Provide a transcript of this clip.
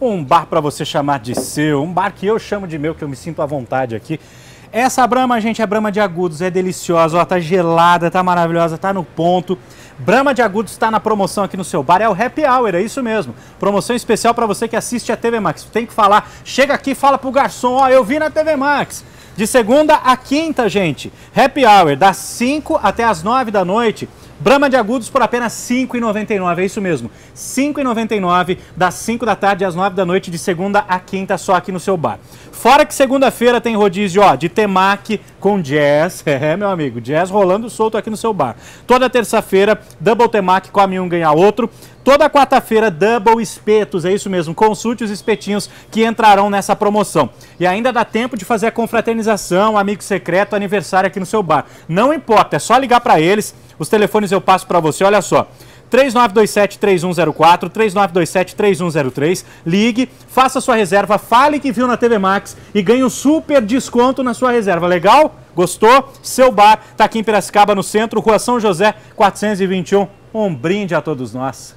Um bar para você chamar de seu, um bar que eu chamo de meu, que eu me sinto à vontade aqui. Essa Brama, gente, é Brama de Agudos, é deliciosa, ó, tá gelada, tá maravilhosa, tá no ponto. Brama de Agudos está na promoção aqui no seu bar, é o Happy Hour, é isso mesmo. Promoção especial para você que assiste a TV Max. Tem que falar, chega aqui, fala pro garçom, ó, eu vi na TV Max. De segunda a quinta, gente, Happy Hour, das 5 até as 9 da noite. Brahma de Agudos por apenas R$ 5,99, é isso mesmo. R$ 5,99 das 5 da tarde às 9 da noite, de segunda a quinta, só aqui no seu bar. Fora que segunda-feira tem rodízio ó, de temaki com jazz, é meu amigo, jazz rolando solto aqui no seu bar. Toda terça-feira, double temaki, come um, ganha outro. Toda quarta-feira, double espetos, é isso mesmo, consulte os espetinhos que entrarão nessa promoção. E ainda dá tempo de fazer a confraternização, amigo secreto, aniversário aqui no seu bar. Não importa, é só ligar para eles, os telefones eu passo para você, olha só. 3927-3104, 3927-3103. Ligue, faça sua reserva, fale que viu na TV Max e ganhe um super desconto na sua reserva. Legal? Gostou? Seu bar está aqui em Piracicaba, no centro, Rua São José, 421. Um brinde a todos nós.